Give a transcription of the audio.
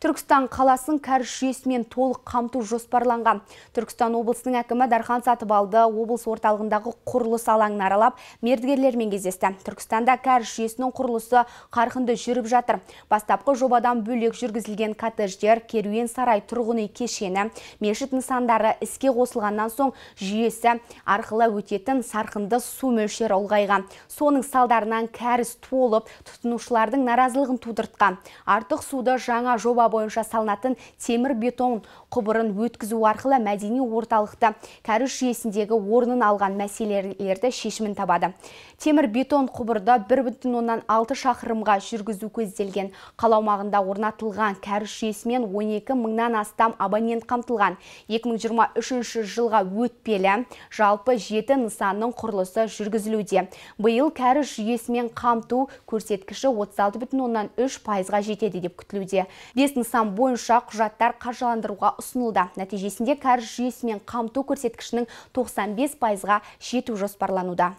Түркістан қаласын кәріш жүйесімен толық қамту жоспарланған. Түркістан облысының әкімі Дархан Сатыбалды облыс орталығындағы құрылыс алаңын аралап, мердігерлермен кездесті. Түркістанда кәріш жүйесінің құрылысы қарқынды жүріп жатыр. Бастапқы жобадан бөлек жүргізілген коттедждер, керуен сарай тұрғын үй кешені, мешіт нысандары іске қосылғаннан соң жүйесі арқылы өтетін сарқынды су мөлшері ұлғайған. Соның салдарынан кәріс толып, тұтынушылардың наразылығын тудыртқан. Артық суды жаңа жоба бойынша салынатын темір бетон құбырын өткізу арқылы мәдени орталықты кәріш жүйесіндегі орнын алған мәселелерді шешімін табады темір бетон құбырды бір бүтін оннан алты шақырымға жүргізу көзделген қала аумағында орнатылған кәріш жүйесімен 12 мыңнан астам абонент қамтылған 2023 жылға өтпелі жалпы жеті нысанның құрылысы жүргізілуде биыл кәріз жүйесімен қамту көрсеткіші алты бүтін оннан үш пайызға жетеді деп күтілуде нысан бойынша құжаттар қаржыландыруға ұсынылды. Нәтижесінде кәріз жүйесімен қамту көрсеткішінің 95 пайызға жету жоспарлануда.